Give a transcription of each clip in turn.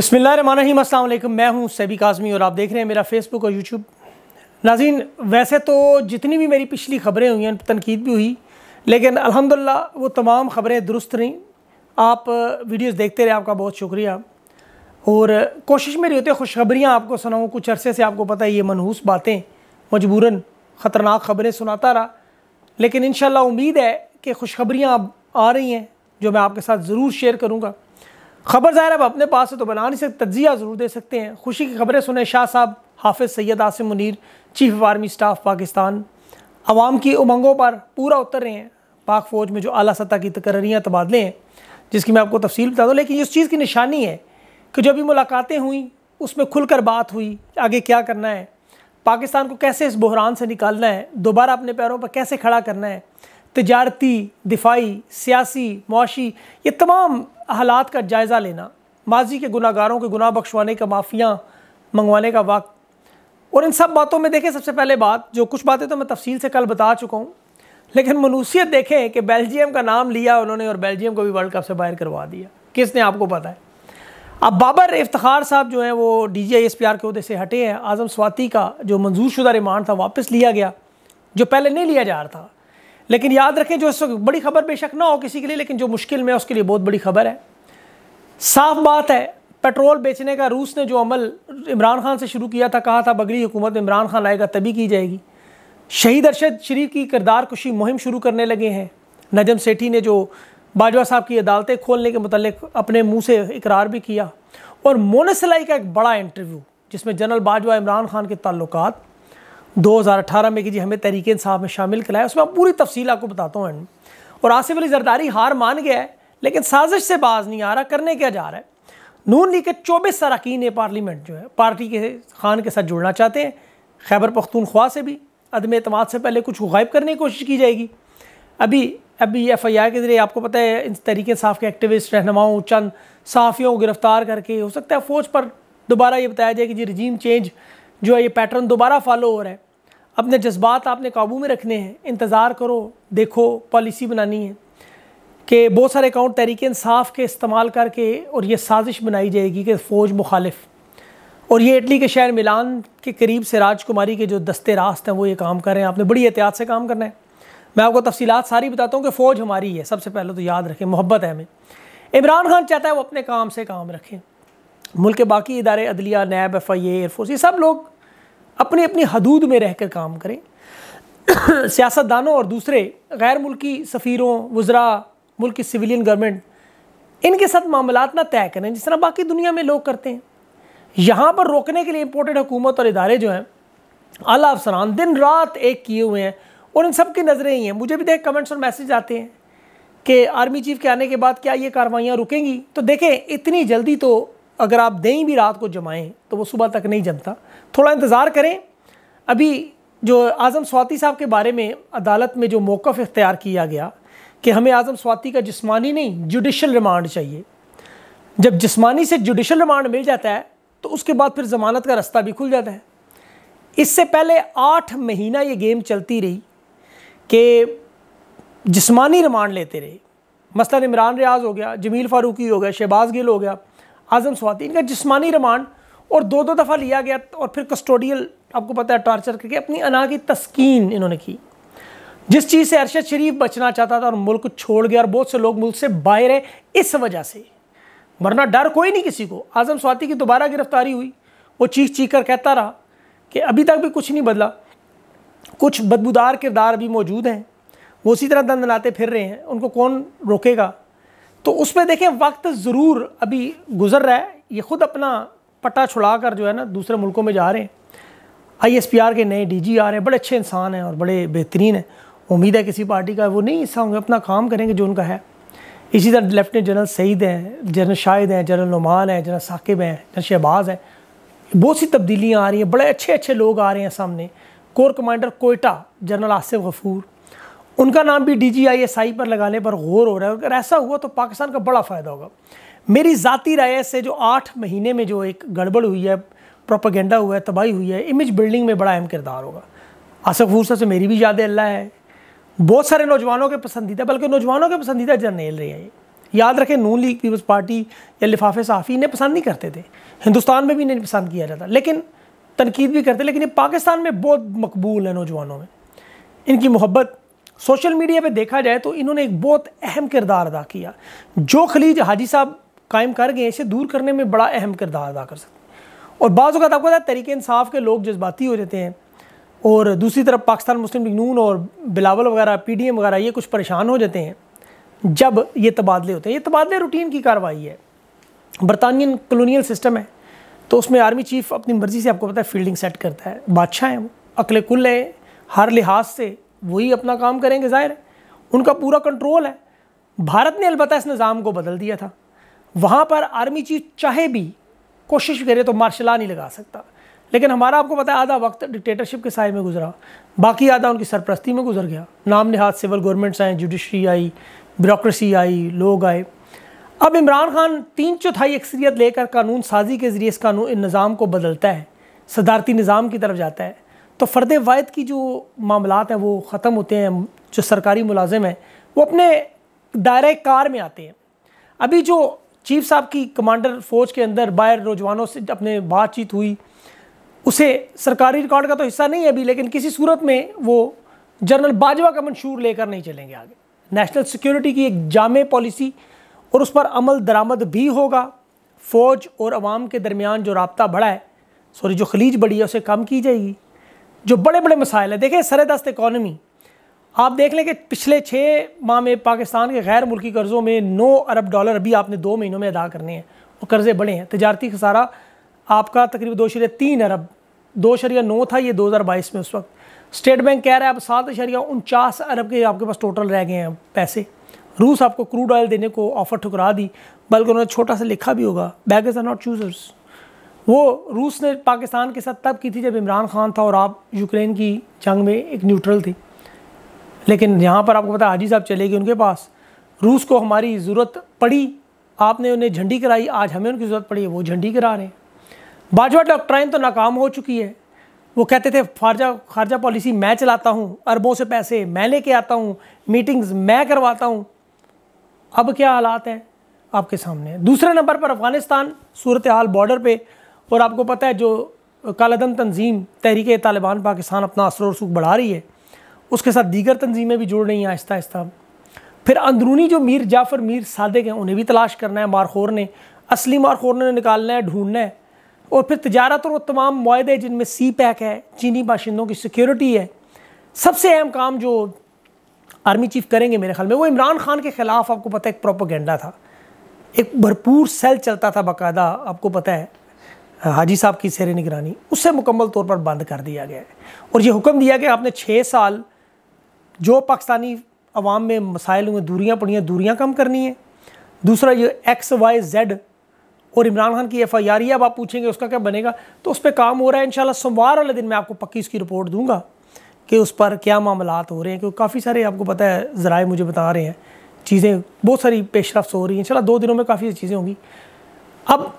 बसमिल अल्लाम मैं हूँ सैबी काजमी और आप देख रहे हैं मेरा फेसबुक और यूट्यूब नाजीन वैसे तो जितनी भी मेरी पिछली ख़बरें हुई हैं तनकीद भी हुई लेकिन अलहमदिल्ला वो तमाम ख़बरें दुरुस्त रहीं आप वीडियोस देखते रहे आपका बहुत शुक्रिया और कोशिश मेरी होती है खुशखबरियाँ आपको सुनाऊँ कुछ अरसे से आपको पता है ये मनहूस बातें मजबूरन ख़तरनाक ख़बरें सुनाता रहा लेकिन इन उम्मीद है कि खुशखबरियाँ अब आ रही हैं जो मैं आपके साथ ज़रूर शेयर करूँगा खबर ज़ाहिर अब अपने पास है तो बना नहीं सकते तजिया ज़रूर दे सकते हैं खुशी की खबरें सुने शाह साहब Hafiz Syed Asim Munir chief of army staff Pakistan आवाम की उमंगों पर पूरा उतर रहे हैं पाक फ़ौज में जो अली सतह की तकर्रियाँ तबादले हैं जिसकी मैं आपको तफसील बता दूँ लेकिन इस चीज़ की निशानी है कि जब भी मुलाकातें हुई उसमें खुलकर बात हुई आगे क्या करना है पाकिस्तान को कैसे इस बहरान से निकालना है दोबारा अपने पैरों पर कैसे खड़ा करना है तजारती दिफाई सियासी मुआशी ये तमाम हालात का जायज़ा लेना माजी के गुनागारों के गुनाह बख्शवाने का माफ़ियाँ मंगवाने का वक्त और इन सब बातों में देखें सबसे पहले बात जो कुछ बातें तो मैं तफसील से कल बता चुका हूँ लेकिन मनूसियत देखें कि बेल्जियम का नाम लिया उन्होंने और बेल्जियम को भी वर्ल्ड कप से बाहर करवा दिया किसने आपको पता है अब बाबर इफ्तार साहब जो हैं वो D G I S P R के अहदे से हटे हैं आज़म स्वाति का जो मंजूर शुदा रिमांड था वापस लिया गया जो पहले नहीं लिया जा रहा था लेकिन याद रखें जो इस वक्त बड़ी खबर बेशक ना हो किसी के लिए लेकिन जो मुश्किल में है उसके लिए बहुत बड़ी खबर है साफ बात है पेट्रोल बेचने का रूस ने जो अमल इमरान खान से शुरू किया था कहा था बगली हुकूमत इमरान खान आएगा तभी की जाएगी शहीद अरशद शरीफ की किरदार कुशी मुहिम शुरू करने लगे हैं नजम सेठी ने जो बाजवा साहब की अदालतें खोलने के मतलब अपने मुंह से इकरार भी किया और मोनसलाई का एक बड़ा इंटरव्यू जिसमें जनरल बाजवा इमरान खान के ताल्लुकात 2018 में कि जी हमें तहरीक इंसाफ में शामिल कराया उसमें आप पूरी तफसील आपको बताता हूँ और आसिफ अली जरदारी हार मान गया है लेकिन साजिश से बाज नहीं आ रहा करने क्या जा रहा है नून लीग के चौबीस अरकान पार्लियामेंट जो है पार्टी के खान के साथ जुड़ना चाहते हैं खैबर पख्तूनख्वा से भी अदम अतम से पहले कुछ गायब करने की कोशिश की जाएगी अभी अभी एफ आई आर के ज़रिए आपको पता है इस तरीके साफ के एक्टिविस्ट रहनुमाओं चंद साफियों को गिरफ्तार करके हो सकता है फ़ौज पर दोबारा ये बताया जाए कि जी रजीम चेंज जो है ये पैटर्न दोबारा फॉलो हो रहा है अपने जज्बात आपने काबू में रखने हैं इंतज़ार करो देखो पॉलिसी बनानी है कि बहुत सारे अकाउंट तहरीक इंसाफ के इस्तेमाल करके और ये साजिश बनाई जाएगी कि फ़ौज मुखालिफ और ये इटली के शहर मिलान के करीब से राजकुमारी के जो दस्ते रास्त हैं वो ये काम कर रहे हैं आपने बड़ी एहतियात से काम करना है मैं आपको तफसीत सारी बताता हूँ कि फ़ौज हमारी है सबसे पहले तो याद रखें मोहब्बत है हमें इमरान खान चाहता है वो अपने काम से काम रखें मुल्क के बाकी इदारे अदलिया नैब एफ आई एयरफोर्स ये सब लोग अपनी अपनी हदूद में रह कर काम करें सियासतदानों और दूसरे गैर मुल्की सफ़ीरों वज़रा मुल्क की सिविलियन गवर्नमेंट इनके साथ मामला ना तय करें जिस तरह बाकी दुनिया में लोग करते हैं यहाँ पर रोकने के लिए इम्पोर्टेड हुकूमत और इदारे जो हैं अला अफसरान दिन रात एक किए हुए हैं और इन सब की नज़रें ही हैं मुझे भी देख कमेंट्स और मैसेज आते हैं कि आर्मी चीफ़ के आने के बाद क्या ये कार्रवाइयाँ रुकेंगी तो देखें इतनी जल्दी तो अगर आप दही भी रात को जमाएं तो वो सुबह तक नहीं जमता थोड़ा इंतज़ार करें अभी जो आज़म स्वाति साहब के बारे में अदालत में जो मौक़ इख्तियार किया गया कि हमें आज़म स्वाति का जिस्मानी नहीं जुडिशल रिमांड चाहिए जब जिस्मानी से जुडिशल रिमांड मिल जाता है तो उसके बाद फिर ज़मानत का रास्ता भी खुल जाता है इससे पहले आठ महीना ये गेम चलती रही कि जिस्मानी रिमांड लेते रहे मसला इमरान रियाज हो गया जमील फारूकी हो गया शहबाज गिल हो गया आज़म स्वाति इनका जिसमानी रिमांड और दो दो दफ़ा लिया गया और फिर कस्टोडियल आपको पता है टॉर्चर करके अपनी अना की तस्कीन इन्होंने की जिस चीज़ से अरशद शरीफ बचना चाहता था और मुल्क छोड़ गया और बहुत से लोग मुल्क से बाहर है इस वजह से वरना डर कोई नहीं किसी को आज़म स्वाति की दोबारा गिरफ्तारी हुई वो चीख चीख कर कहता रहा कि अभी तक भी कुछ नहीं बदला कुछ बदबूदार किरदार भी मौजूद हैं वो उसी तरह दंद फिर रहे हैं उनको कौन रोकेगा तो उसमें देखें वक्त ज़रूर अभी गुजर रहा है ये खुद अपना पट्टा छुड़ा कर जो है ना दूसरे मुल्कों में जा रहे हैं आईएसपीआर के नए डीजी आ रहे हैं बड़े अच्छे इंसान हैं और बड़े बेहतरीन हैं उम्मीद है किसी पार्टी का वो नहीं हिस्सा होंगे अपना काम करेंगे जो उनका है इसी तरह लेफ्टिनेंट जनरल सईद हैं जनरल शाहिद हैं जनरल नुमान हैं जनरल साकिब हैं जनरल शहबाज हैं बहुत सी तब्दीलियाँ आ रही हैं बड़े अच्छे अच्छे लोग आ रहे हैं सामने core commander Quetta general Asif Ghafoor उनका नाम भी D G I S I पर लगाने पर गौर हो रहा है अगर ऐसा हुआ तो पाकिस्तान का बड़ा फ़ायदा होगा मेरी ज़ाती राय से जो आठ महीने में जो एक गड़बड़ हुई है प्रोपागेंडा हुआ है तबाही हुई है इमेज बिल्डिंग में बड़ा अहम किरदार होगा आसफ फूसा से मेरी भी याद अल्लाह है बहुत सारे नौजवानों के पसंदीदा बल्कि नौजवानों के पसंदीदा जर्नेल रहे हैं याद रखें नू लीग पीपल्स पार्टी या लिफाफे साफ़ी इन्हें पसंद नहीं करते थे हिंदुस्तान में भी इन्हें पसंद किया जाता लेकिन तनकीद भी करते लेकिन ये पाकिस्तान में बहुत मकबूल है नौजवानों में इनकी मोहब्बत सोशल मीडिया पे देखा जाए तो इन्होंने एक बहुत अहम किरदार अदा किया जो खलीज हाजी साहब कायम कर गए इसे दूर करने में बड़ा अहम किरदार अदा कर सकते हैं और बाज़ अवत आपको पता है तरीके इंसाफ के लोग जज्बाती हो जाते हैं और दूसरी तरफ पाकिस्तान मुस्लिम लीग नून और बिलावल वगैरह पी वगैरह ये कुछ परेशान हो जाते हैं जब ये तबादले होते हैं ये तबादले रूटीन की कार्रवाई है बरतानियन कलोनियल सिस्टम है तो उसमें आर्मी चीफ अपनी मर्ज़ी से आपको पता है फील्डिंग सेट करता है बादशाह हैं वो अकल कुल हैं हर लिहाज से वही अपना काम करेंगे ज़ाहिर है उनका पूरा कंट्रोल है भारत ने अलबत्त इस निज़ाम को बदल दिया था वहाँ पर आर्मी चीफ चाहे भी कोशिश करे तो मार्शल नहीं लगा सकता लेकिन हमारा आपको पता है आधा वक्त डिक्टेटरशिप के साय में गुजरा बाकी आधा उनकी सरप्रस्ती में गुजर गया नाम नहाद सिविल गवर्नमेंट्स आए जुडिशरी आई ब्यूरोसी आई लोग आए अब इमरान खान तीन चौथाई अक्सरियत लेकर कानून साजी के ज़रिए इस कानून निज़ाम को बदलता है सदारती निज़ाम की तरफ जाता है तो फ़र्द वायद की जो मामला हैं वो ख़त्म होते हैं जो सरकारी मुलाजिम हैं वो अपने दायरे कार में आते हैं अभी जो चीफ साहब की कमांडर फ़ौज के अंदर बाहर नौजवानों से अपने बातचीत हुई उसे सरकारी रिकॉर्ड का तो हिस्सा नहीं है अभी लेकिन किसी सूरत में वो जनरल बाजवा का मंशूर लेकर नहीं चलेंगे आगे नेशनल सिक्योरिटी की एक जाम पॉलिसी और उस पर अमल दरामद भी होगा फ़ौज और आवाम के दरमियान जो रबता बढ़ा है सॉरी जो खलीज बढ़ी है उसे कम की जाएगी जो बड़े बड़े मसाइल हैं देखें सरदस्त इकानमी आप देख लें कि पिछले छः माह में पाकिस्तान के गैर मुल्की कर्ज़ों में नौ अरब डॉलर अभी आपने दो महीनों में अदा करने हैं और कर्ज़े बड़े हैं तजारती खसारा आपका तकरीबन दो शरिया तीन अरब दो शरिया नौ था ये दो हज़ार बाईस में उस वक्त स्टेट बैंक कह रहा है अब सात शरिया उनचास अरब के आपके पास टोटल रह गए हैं पैसे रूस आपको क्रूड ऑयल देने को ऑफ़र ठुकरा दी बल्कि उन्होंने छोटा सा लिखा भी होगा बैगज आर नॉट चूजर्स वो रूस ने पाकिस्तान के साथ तब की थी जब इमरान खान था और आप यूक्रेन की जंग में एक न्यूट्रल थी लेकिन यहाँ पर आपको पता हाजी साहब चले गए उनके पास रूस को हमारी ज़रूरत पड़ी आपने उन्हें झंडी कराई आज हमें उनकी ज़रूरत पड़ी है वो झंडी करा रहे हैं बाजवा डॉक्ट्राइन तो नाकाम हो चुकी है वो कहते थे खारजा खारजा पॉलिसी मैं चलाता हूँ अरबों से पैसे मैं लेके आता हूँ मीटिंग्स मैं करवाता हूँ अब क्या हालात हैं आपके सामने दूसरे नंबर पर अफ़गानिस्तान सूरत हाल बॉर्डर पर और आपको पता है जो कालादम तंजीम तहरीक तालिबान पाकिस्तान अपना असर और बढ़ा रही है उसके साथ दीगर तंजीमें भी जुड़ रही हैं आहिस्ता आहिस्ता फिर अंदरूनी जो मीर जाफ़र मीर सादक हैं उन्हें भी तलाश करना है मारखोर ने असली मारखोर ने निकालना है ढूंढना है और फिर तजारत और तमाम माहदे जिनमें सी पैक है चीनी बाशिंदों की सिक्योरिटी है सबसे अहम काम जो आर्मी चीफ करेंगे मेरे ख्याल में वो इमरान खान के ख़िलाफ़ आपको पता है एक प्रोपोगेंडा था एक भरपूर सेल चलता था बाकायदा आपको पता है हाजी साहब की सैर निगरानी उसे मुकम्मल तौर पर बंद कर दिया गया है और ये हुक्म दिया गया आपने छः साल जो पाकिस्तानी अवाम में मसाइल हुए दूरियाँ पड़ी हैं दूरियाँ कम करनी है दूसरा ये एक्स वाई जेड और इमरान खान की एफ आई आर ही अब आप पूछेंगे उसका क्या बनेगा तो उस पर काम हो रहा है इन सोमवार वाले दिन मैं आपको पक्की उसकी रिपोर्ट दूंगा कि उस पर क्या मामला हो रहे हैं क्योंकि काफ़ी सारे आपको पता है ज़राए मुझे बता रहे हैं चीज़ें बहुत सारी पेशरफ्त हो रही हैं शाला दो दिनों में काफ़ी चीज़ें होंगी अब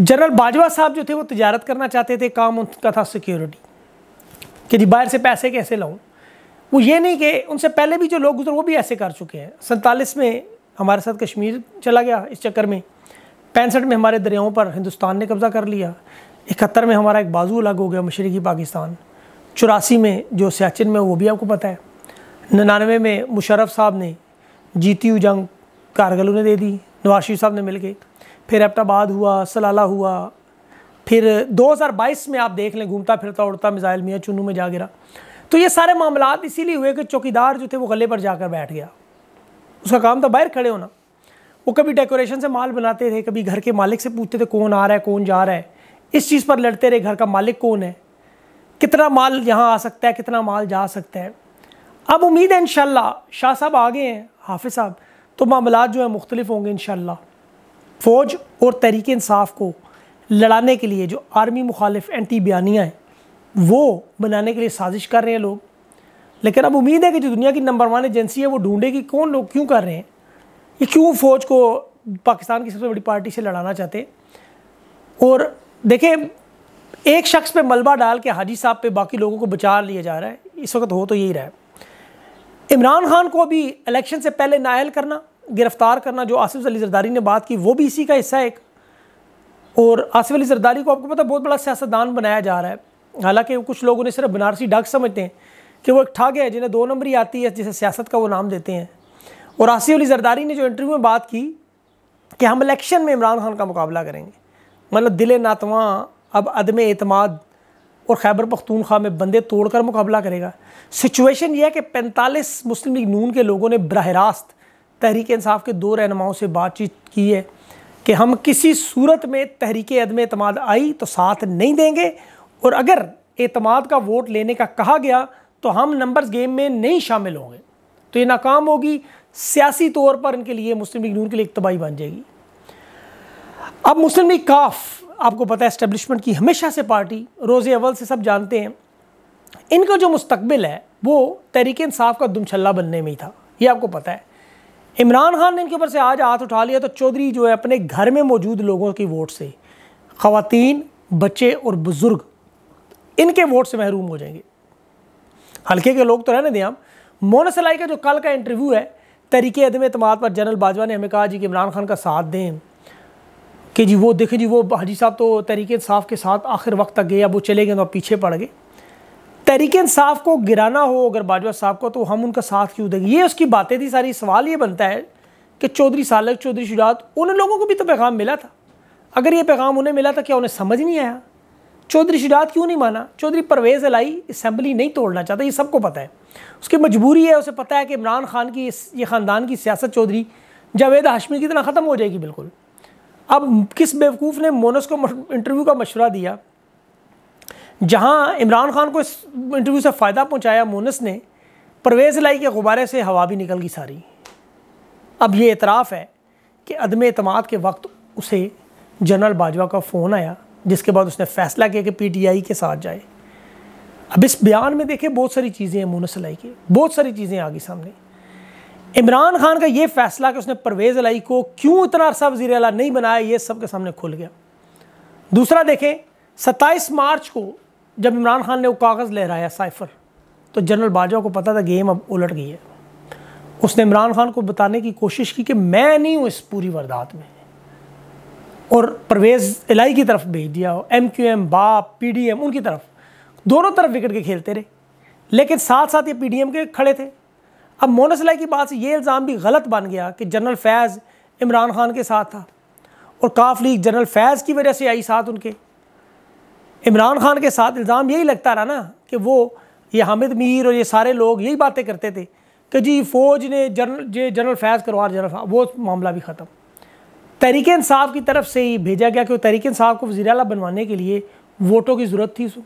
जनरल बाजवा साहब जो थे वो तजारत करना चाहते थे काम उनका था सिक्योरिटी कि जी बाहर से पैसे कैसे लाऊं वो ये नहीं कि उनसे पहले भी जो लोग गुजर वो भी ऐसे कर चुके हैं सैंतालीस में हमारे साथ कश्मीर चला गया इस चक्कर में पैंसठ में हमारे दरियाओं पर हिंदुस्तान ने कब्ज़ा कर लिया इकहत्तर में हमारा एक बाजू अलग हो गया मशरकी पाकिस्तान चौरासी में जो सियाचिन में वो भी आपको पता है नन्ानवे में मुशरफ साहब ने जीती हुई जंग कारगिल उन्हें दे दी नवाज शरीफ साहब ने मिल के फिर एबटाबाद हुआ सलाला हुआ फिर 2022 में आप देख लें घूमता फिरता उड़ता मिज़ाइल मियाँ चुनू में जा गिरा तो ये सारे मामला इसीलिए हुए कि चौकीदार जो थे वो गले पर जाकर बैठ गया उसका काम था बाहर खड़े होना वो कभी डेकोरेशन से माल बनाते थे कभी घर के मालिक से पूछते थे कौन आ रहा है कौन जा रहा है इस चीज़ पर लड़ते रहे घर का मालिक कौन है कितना माल यहाँ आ सकता है कितना माल जा सकता है अब उम्मीद है इन शाह साहब आ गए हैं हाफिज़ साहब तो मामला जो है मुख्तलिफ होंगे इन शाह फ़ौज और तहरीक इंसाफ को लड़ाने के लिए जो आर्मी मुखालिफ एंटी बयानियाँ हैं वो बनाने के लिए साजिश कर रहे हैं लोग लेकिन अब उम्मीद है कि जो दुनिया की नंबर वन एजेंसी है वो ढूंढेगी कि कौन लोग क्यों कर रहे हैं ये क्यों फ़ौज को पाकिस्तान की सबसे बड़ी पार्टी से लड़ाना चाहते हैं और देखें एक शख्स पे मलबा डाल के हाजी साहब पे बाकी लोगों को बचा लिया जा रहा है इस वक्त हो तो यही रहा है इमरान खान को अभी इलेक्शन से पहले नायल करना गिरफ्तार करना जो आसिफ अली जरदारी ने बात की वो भी इसी का हिस्सा है एक और आसिफ अली जरदारी को आपको पता बहुत बड़ा सियासतदान बनाया जा रहा है हालांकि कुछ लोग उन्हें सिर्फ बनारसी डग समझते हैं कि वो एक ठग है जिन्हें दो नंबरी आती है जिसे सियासत का वो नाम देते हैं और आसिफ अली जरदारी ने जो इंटरव्यू में बात की कि हम इलेक्शन में इमरान खान का मुकाबला करेंगे मतलब दिल नातवा अब अदम अतमाद और खैबर पख्तूनख्वा में बंदे तोड़कर मुकाबला करेगा सिचुएशन यह है कि पैंतालीस मुस्लिम लीग नून के लोगों ने बरह रास्त तहरीक इंसाफ के दो रहनुमाओं से बातचीत की है कि हम किसी सूरत में तहरीक अदम अतमाद आई तो साथ नहीं देंगे और अगर अतमाद का वोट लेने का कहा गया तो हम नंबर्स गेम में नहीं शामिल होंगे तो ये नाकाम होगी सियासी तौर पर इनके लिए मुस्लिम लीग नून के लिए एक तबाही बन जाएगी अब मुस्लिम लीग काफ आपको पता है इस्टबलिशमेंट की हमेशा से पार्टी रोज़ अवल से सब जानते हैं इनका जो मुस्तबिल है वो तहरीक इंसाफ का दुमछल्ला बनने में ही था ये आपको पता है इमरान खान ने इनके ऊपर से आज हाथ उठा लिया तो चौधरी जो है अपने घर में मौजूद लोगों की वोट से खातन बच्चे और बुज़ुर्ग इनके वोट से महरूम हो जाएंगे हल्के के लोग तो रहने दें हम मोन सलाई का जो कल का इंटरव्यू है तरीके अदम अतमाद पर जनरल बाजवा ने हमें कहा जी कि इमरान खान का साथ दें कि जी वो देखें जी वो हाजी साहब तो तरीके साफ़ के साथ आखिर वक्त तक गए अब वो चले गए तो पीछे पड़ गए तहरीकन साहब को गिराना हो अगर बाजवा साहब को तो हम उनका साथ क्यों देंगे ये उसकी बातें थी सारी सवाल ये बनता है कि चौधरी सालक चौधरी शुजात उन लोगों को भी तो पैगाम मिला था अगर ये पैगाम उन्हें मिला था क्या उन्हें समझ नहीं आया चौधरी शुजात क्यों नहीं माना चौधरी परवेज़ अलाई इसम्बली नहीं तोड़ना चाहता ये सबको पता है उसकी मजबूरी है उसे पता है कि इमरान खान की ये ख़ानदान की सियासत चौधरी जावेद हाशमी की तरह ख़त्म हो जाएगी बिल्कुल अब किस बेवकूफ़ ने मोनस को इंटरव्यू का मशवरा दिया जहां इमरान खान को इस इंटरव्यू से फ़ायदा पहुंचाया मोनस ने परवेज़ लाई के गुब्बारे से हवा भी निकल गई सारी अब ये इतराफ़ है कि अदम अतमाद के वक्त उसे जनरल बाजवा का फ़ोन आया जिसके बाद उसने फ़ैसला किया कि पी टी आई के साथ जाए अब इस बयान में देखें बहुत सारी चीज़ें हैं मोनस लाई की बहुत सारी चीज़ें आ गई सामने इमरान खान का ये फ़ैसला कि उसने परवेज़ लाई को क्यों इतना अरसा वजी अला नहीं बनाया ये सब के सामने खुल गया दूसरा देखें सत्ताईस मार्च को जब इमरान खान ने वो कागज़ लहराया साइफर तो जनरल बाजवा को पता था गेम अब उलट गई है उसने इमरान खान को बताने की कोशिश की कि मैं नहीं हूँ इस पूरी वारदात में और परवेज़ इलाई की तरफ भेज दिया हो M Q M BAP P D M उनकी तरफ दोनों तरफ विकेट के खेलते रहे लेकिन साथ साथ ये पी डी एम के खड़े थे अब मोनस इलाई की बात से ये इल्ज़ाम भी गलत बन गया कि जनरल फैज़ इमरान खान के साथ था और काफ लीग जनरल फैज़ की वजह से आई साथ उनके इमरान खान के साथ इल्ज़ाम यही लगता रहा ना कि वो ये हामिद मीर और ये सारे लोग यही बातें करते थे कि जी फ़ौज ने जनरल जे जनरल फैज़ करवा जनरल वो मामला भी ख़त्म तहरीक इंसाफ की तरफ से ही भेजा गया कि तहरीक इंसाफ को वज़ी अला बनवाने के लिए वोटों की ज़रूरत थी उसको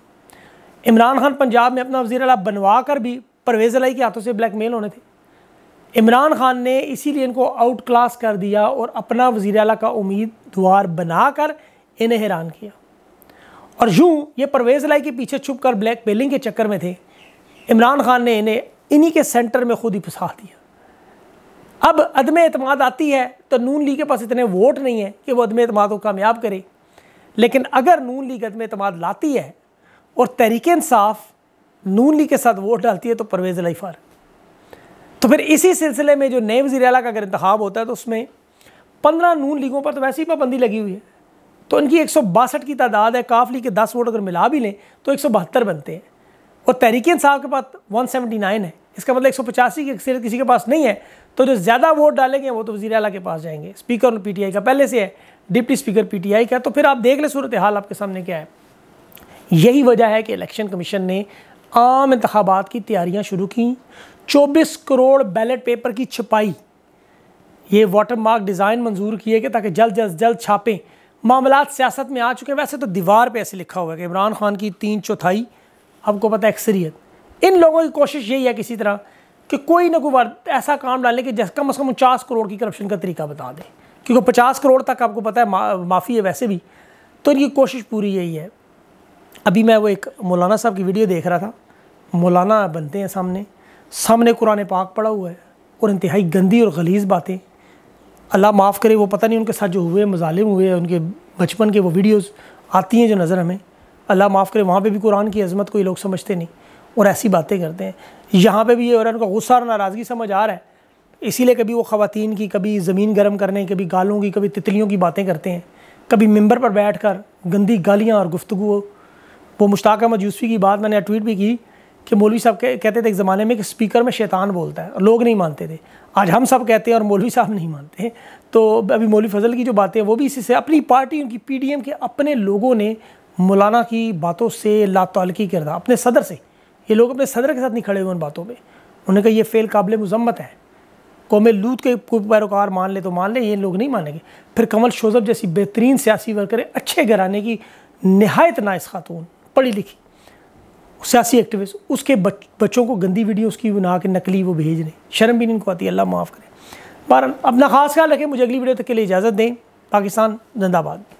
इमरान खान पंजाब में अपना वज़ी अला बनवा कर भी परवेज़ लाई के हाथों से ब्लैक मेल होने थे इमरान खान ने इसीलिए इनको आउट क्लास कर दिया और अपना वज़ी अला का उम्मीदवार कर इन्हें हैरान किया और यूँ ये परवेज़ लाई के पीछे छुप कर ब्लैक मेलिंग के चक्कर में थे इमरान खान ने इन्हें इन्हीं के सेंटर में खुद ही फंसा दिया अब अदम अतमाद आती है तो नून लीग के पास इतने वोट नहीं है कि वो अदम अतमाद को कामयाब करे लेकिन अगर नून लीग अदम अतमाद लाती है और तहरीक इंसाफ नून लीग के साथ वोट डालती है तो परवेज़ लाई फार तो फिर इसी सिलसिले में जो नए वजी अला का अगर इंतब होता है तो उसमें पंद्रह नून लीगों पर तो वैसे ही पाबंदी लगी हुई है तो इनकी एक की तादाद है काफली के दस वोट अगर मिला भी लें तो एक बनते हैं और तहरीक साहब के पास वन है इसका मतलब एक की अक्सरियत किसी के पास नहीं है तो जो ज़्यादा वोट डालेंगे वो तो वजी अला के पास जाएंगे स्पीकर और पीटीआई का पहले से है डिप्टी स्पीकर पीटीआई का तो फिर आप देख लें सूरत हाल आपके सामने क्या है यही वजह है कि इलेक्शन कमीशन ने आम इंतबात की तैयारियाँ शुरू की चौबीस करोड़ बैलेट पेपर की छपाई ये वाटर मार्क डिज़ाइन मंजूर किए गए ताकि जल्द जल्द जल्द छापें मामला सियासत में आ चुके हैं वैसे तो दीवार पे ऐसे लिखा हुआ है कि इमरान खान की तीन चौथाई आपको पता है अक्सरियत इन लोगों की कोशिश यही है किसी तरह कि कोई ना कोई ऐसा काम डालें कि जैसे कम अज़ कम उनचास करोड़ की करप्शन का तरीका बता दें क्योंकि पचास करोड़ तक आपको पता है मा, माफ़ी है वैसे भी तो इनकी कोशिश पूरी यही है अभी मैं वो एक मौलाना साहब की वीडियो देख रहा था मौलाना बनते हैं सामने सामने कुरान पाक पड़ा हुआ है और इंतहाई गंदी और गलीज बातें अल्लाह माफ़ करे वो पता नहीं उनके साथ जो हुए मजालिम हुए उनके बचपन के वो वीडियोस आती हैं जो नज़र हमें अल्लाह माफ़ करे वहाँ पे भी कुरान की अजमत को ये लोग समझते नहीं और ऐसी बातें करते हैं यहाँ पे भी ये हो रहा है उनका गुस्सा और नाराज़गी समझ आ रहा है इसीलिए कभी वो ख़वातीन की कभी ज़मीन गर्म करने कभी गालों की कभी तितलियों की बातें करते हैं कभी मंबर पर बैठ कर गंदी गालियाँ और गुफ्तु वो मुश्ताक अहमद यूसफ़ी की बात मैंने ट्वीट भी की कि मौलवी साहब कहते थे एक ज़माने में कि स्पीकर में शैतान बोलता है और लोग नहीं मानते थे आज हम सब कहते हैं और मौलवी साहब नहीं मानते तो अभी मौलवी फजल की जो बातें हैं वो भी इसी से अपनी पार्टी उनकी एम के अपने लोगों ने मौलाना की बातों से लातलकी करदा अपने सदर से ये लोग अपने सदर के साथ नहीं खड़े हुए उन बातों में उन्होंने कहा ये फ़ेल काबिल मजम्मत है कौम लूत के कोई पैरोकार मान ले तो मान ले ये लोग नहीं मानेंगे फिर कमल शोजब जैसी बेहतरीन सियासी वर्कर अच्छे घराने की नहायत नाइस खातून पढ़ी लिखी सियासी एक्टिविस्ट उसके बच, बच्चों को गंदी वीडियोस की बना के नकली वो भेज रहे शर्म भी इनको आती है अल्लाह माफ़ करें बहर अपना खास ख्याल रखें मुझे अगली वीडियो तक के लिए इजाज़त दें पाकिस्तान जिंदाबाद